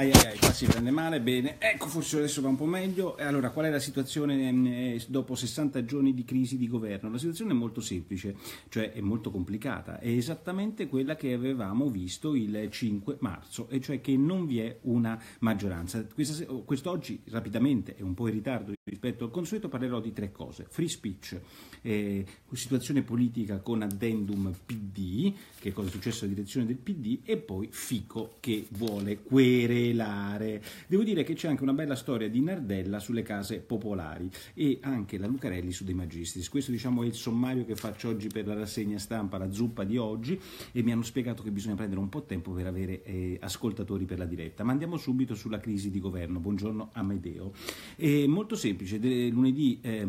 Ai ai ai, qua si prende male, bene. Ecco, forse adesso va un po' meglio. Allora, qual è la situazione mm, eh, dopo 60 giorni di crisi di governo? La situazione è molto semplice, cioè è molto complicata. È esattamente quella che avevamo visto il 5 marzo, e cioè che non vi è una maggioranza. Questa, quest'oggi, rapidamente, è un po' in ritardo rispetto al consueto, parlerò di tre cose. Free speech, eh, situazione politica con addendum PD, che è cosa è successo alla direzione del PD, e poi Fico che vuole querelare velare. Devo dire che c'è anche una bella storia di Nardella sulle case popolari e anche la Lucarelli su dei magistris. Questo diciamo è il sommario che faccio oggi per la rassegna stampa, la zuppa di oggi e mi hanno spiegato che bisogna prendere un po' tempo per avere eh, ascoltatori per la diretta. Ma andiamo subito sulla crisi di governo. Buongiorno Amedeo. È molto semplice, lunedì... Eh,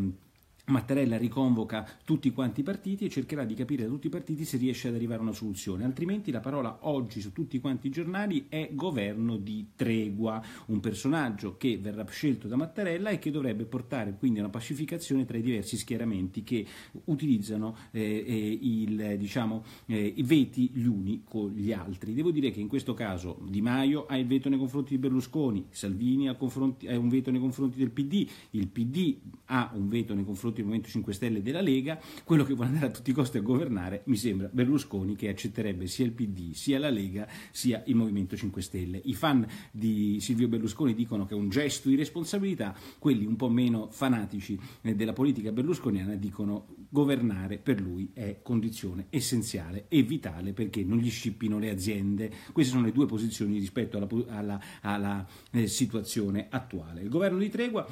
Mattarella riconvoca tutti quanti i partiti e cercherà di capire da tutti i partiti se riesce ad arrivare a una soluzione, altrimenti la parola oggi su tutti quanti i giornali è governo di tregua, un personaggio che verrà scelto da Mattarella e che dovrebbe portare quindi a una pacificazione tra i diversi schieramenti che utilizzano eh, eh il, diciamo, eh, i veti gli uni con gli altri. Devo dire che in questo caso Di Maio ha il veto nei confronti di Berlusconi, Salvini ha, ha un veto nei confronti del PD, il PD ha un veto nei confronti il Movimento 5 Stelle e della Lega, quello che vuole andare a tutti i costi a governare mi sembra Berlusconi che accetterebbe sia il PD, sia la Lega, sia il Movimento 5 Stelle. I fan di Silvio Berlusconi dicono che è un gesto di responsabilità, quelli un po' meno fanatici eh, della politica berlusconiana dicono governare per lui è condizione essenziale e vitale perché non gli scippino le aziende. Queste sono le due posizioni rispetto alla, alla, alla eh, situazione attuale. Il governo di Tregua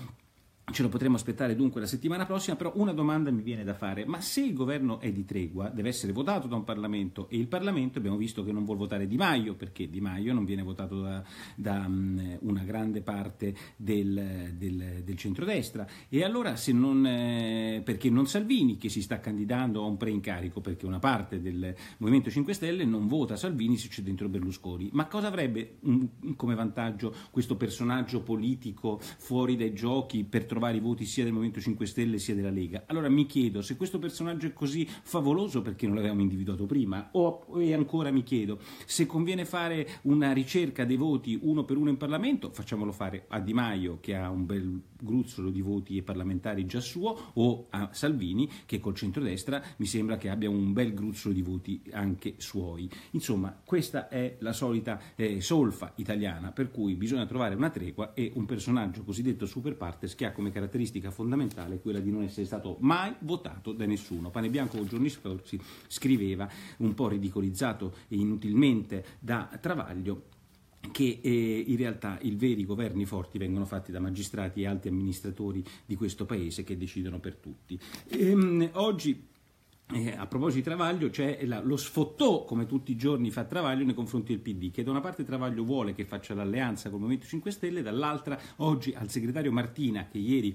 Ce lo potremo aspettare dunque la settimana prossima, però una domanda mi viene da fare. Ma se il governo è di tregua, deve essere votato da un Parlamento e il Parlamento abbiamo visto che non vuole votare Di Maio, perché Di Maio non viene votato da, da una grande parte del, del, del, centrodestra. E allora se non, eh, perché non Salvini che si sta candidando a un preincarico, perché una parte del Movimento 5 Stelle non vota Salvini se c'è dentro Berlusconi. Ma cosa avrebbe un, come vantaggio questo personaggio politico fuori dai giochi per trovare trovare i voti sia del Movimento 5 Stelle sia della Lega. Allora mi chiedo se questo personaggio è così favoloso perché non l'avevamo individuato prima, o, e ancora mi chiedo se conviene fare una ricerca dei voti uno per uno in Parlamento, facciamolo fare a Di Maio che ha un bel gruzzolo di voti e parlamentari già suo, o a Salvini che col centrodestra mi sembra che abbia un bel gruzzolo di voti anche suoi. Insomma, questa è la solita eh, solfa italiana per cui bisogna trovare una tregua e un personaggio cosiddetto super partes che ha come come caratteristica fondamentale quella di non essere stato mai votato da nessuno. Pane Bianco giorni scorsi scriveva, un po' ridicolizzato e inutilmente da Travaglio, che eh, in realtà i veri governi forti vengono fatti da magistrati e altri amministratori di questo paese che decidono per tutti. Ehm, oggi eh, a proposito di Travaglio, c'è la, lo sfottò, come tutti i giorni fa Travaglio, nei confronti del PD, che da una parte Travaglio vuole che faccia l'alleanza con il Movimento 5 Stelle, dall'altra oggi al segretario Martina, che ieri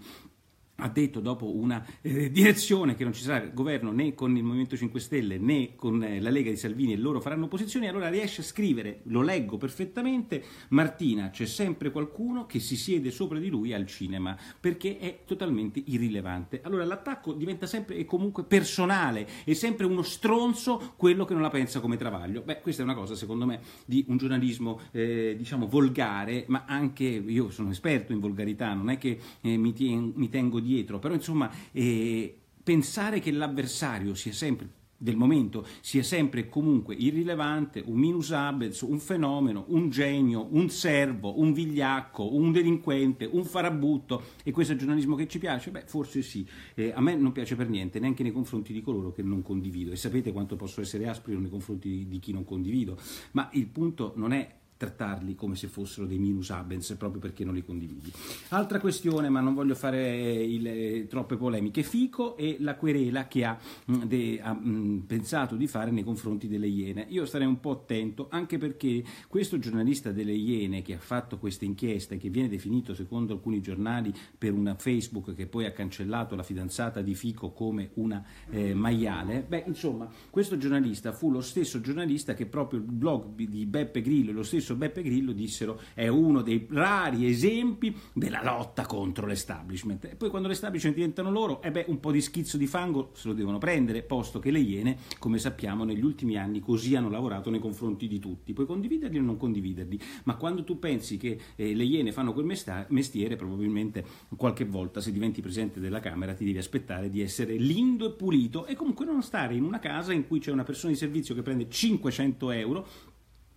ha detto dopo una eh, direzione che non ci sarà governo né con il Movimento 5 Stelle né con eh, la Lega di Salvini e loro faranno opposizione, allora riesce a scrivere, lo leggo perfettamente, Martina c'è sempre qualcuno che si siede sopra di lui al cinema perché è totalmente irrilevante. Allora l'attacco diventa sempre e comunque personale, è sempre uno stronzo quello che non la pensa come Travaglio. Beh, questa è una cosa secondo me di un giornalismo eh, diciamo volgare, ma anche io sono esperto in volgarità, non è che eh, mi, ten- mi tengo dietro, però insomma eh, pensare che l'avversario sia sempre del momento sia sempre comunque irrilevante, un minus abets, un fenomeno, un genio, un servo, un vigliacco, un delinquente, un farabutto e questo è il giornalismo che ci piace? Beh, forse sì, eh, a me non piace per niente, neanche nei confronti di coloro che non condivido e sapete quanto posso essere aspro nei confronti di, di chi non condivido, ma il punto non è trattarli come se fossero dei minus abens proprio perché non li condividi. Altra questione, ma non voglio fare eh, il, eh, troppe polemiche, Fico e la querela che ha, mm, de, ha mm, pensato di fare nei confronti delle Iene. Io starei un po' attento anche perché questo giornalista delle Iene che ha fatto questa inchiesta e che viene definito secondo alcuni giornali per una Facebook che poi ha cancellato la fidanzata di Fico come una eh, maiale, beh insomma questo giornalista fu lo stesso giornalista che proprio il blog di Beppe Grillo lo stesso Palazzo Beppe Grillo dissero è uno dei rari esempi della lotta contro l'establishment. E poi quando l'establishment diventano loro, e eh beh, un po' di schizzo di fango se lo devono prendere, posto che le Iene, come sappiamo, negli ultimi anni così hanno lavorato nei confronti di tutti. Puoi condividerli o non condividerli, ma quando tu pensi che eh, le Iene fanno quel mestiere, probabilmente qualche volta se diventi presidente della Camera ti devi aspettare di essere lindo e pulito e comunque non stare in una casa in cui c'è una persona di servizio che prende 500 euro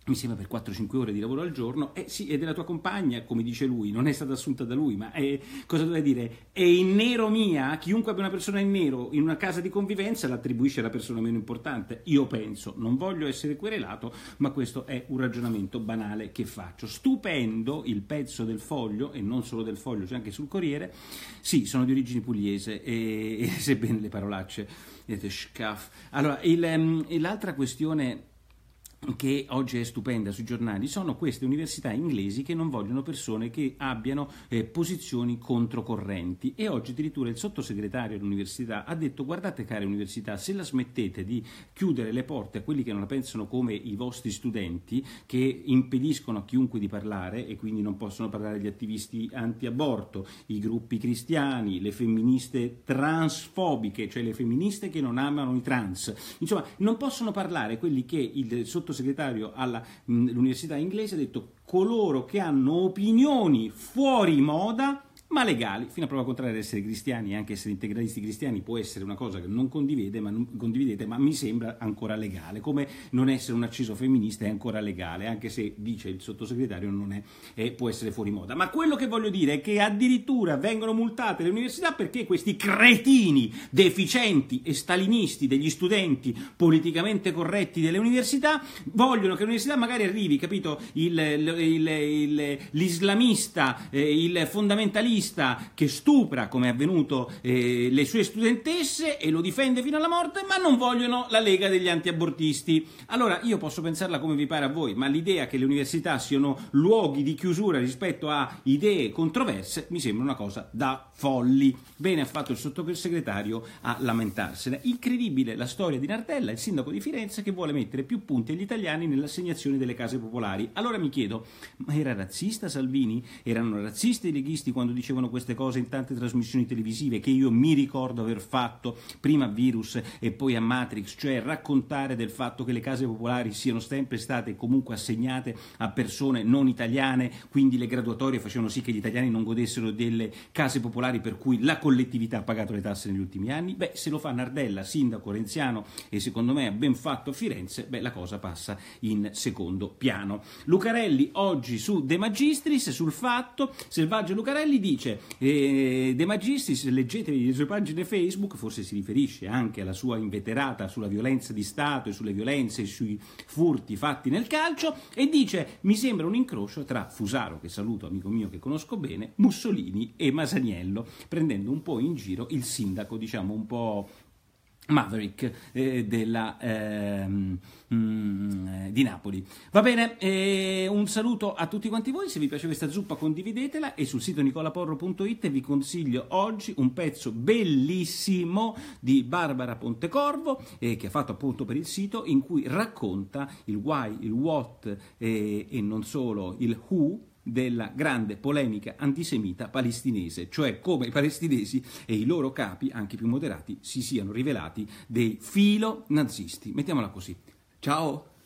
mi sembra per 4-5 ore di lavoro al giorno, eh sì, è della tua compagna, come dice lui, non è stata assunta da lui, ma è, cosa dovrei dire? È in nero mia, chiunque abbia una persona in nero in una casa di convivenza l'attribuisce alla persona meno importante, io penso, non voglio essere querelato, ma questo è un ragionamento banale che faccio. Stupendo il pezzo del foglio, e non solo del foglio, c'è cioè anche sul Corriere, sì, sono di origine pugliese, e, e sebbene le parolacce, vedete, eh, scaff. Allora, il, ehm, l'altra questione che oggi è stupenda sui giornali sono queste università inglesi che non vogliono persone che abbiano eh, posizioni controcorrenti e oggi addirittura il sottosegretario dell'università ha detto guardate care università se la smettete di chiudere le porte a quelli che non la pensano come i vostri studenti che impediscono a chiunque di parlare e quindi non possono parlare gli attivisti anti-aborto, i gruppi cristiani, le femministe transfobiche, cioè le femministe che non amano i trans, insomma non possono parlare quelli che il sottosegretario sottosegretario all'università inglese ha detto coloro che hanno opinioni fuori moda ma legali, fino a prova contraria ad essere cristiani anche essere integralisti cristiani può essere una cosa che non, ma non condividete, ma mi sembra ancora legale, come non essere un acceso femminista è ancora legale, anche se dice il sottosegretario non è, eh, può essere fuori moda. Ma quello che voglio dire è che addirittura vengono multate le università perché questi cretini, deficienti e stalinisti degli studenti politicamente corretti delle università vogliono che l'università magari arrivi, capito, il, il, il, l'islamista, eh, il fondamentalista, terrorista che stupra, come è avvenuto, eh, le sue studentesse e lo difende fino alla morte, ma non vogliono la Lega degli antiabortisti. Allora, io posso pensarla come vi pare a voi, ma l'idea che le università siano luoghi di chiusura rispetto a idee controverse mi sembra una cosa da folli. Bene ha fatto il sottosegretario a lamentarsene. Incredibile la storia di Nartella, il sindaco di Firenze, che vuole mettere più punti agli italiani nell'assegnazione delle case popolari. Allora mi chiedo, ma era razzista Salvini? Erano razzisti i leghisti quando dicevano dicevano queste cose in tante trasmissioni televisive che io mi ricordo aver fatto prima a Virus e poi a Matrix, cioè raccontare del fatto che le case popolari siano sempre state comunque assegnate a persone non italiane, quindi le graduatorie facevano sì che gli italiani non godessero delle case popolari per cui la collettività ha pagato le tasse negli ultimi anni, beh se lo fa Nardella, sindaco renziano e secondo me ha ben fatto Firenze, beh la cosa passa in secondo piano. Lucarelli oggi su De Magistris, sul fatto, Selvaggio Lucarelli dice dice eh, De Magistris, leggetevi le sue pagine Facebook, forse si riferisce anche alla sua inveterata sulla violenza di Stato e sulle violenze e sui furti fatti nel calcio, e dice mi sembra un incrocio tra Fusaro, che saluto amico mio che conosco bene, Mussolini e Masaniello, prendendo un po' in giro il sindaco, diciamo un po' Maverick eh, della, ehm, mm, di Napoli. Va bene, eh, un saluto a tutti quanti voi, se vi piace questa zuppa condividetela e sul sito nicolaporro.it vi consiglio oggi un pezzo bellissimo di Barbara Pontecorvo eh, che ha fatto appunto per il sito in cui racconta il why, il what eh, e non solo il who della grande polemica antisemita palestinese, cioè come i palestinesi e i loro capi, anche più moderati, si siano rivelati dei filo nazisti. Mettiamola così. Ciao!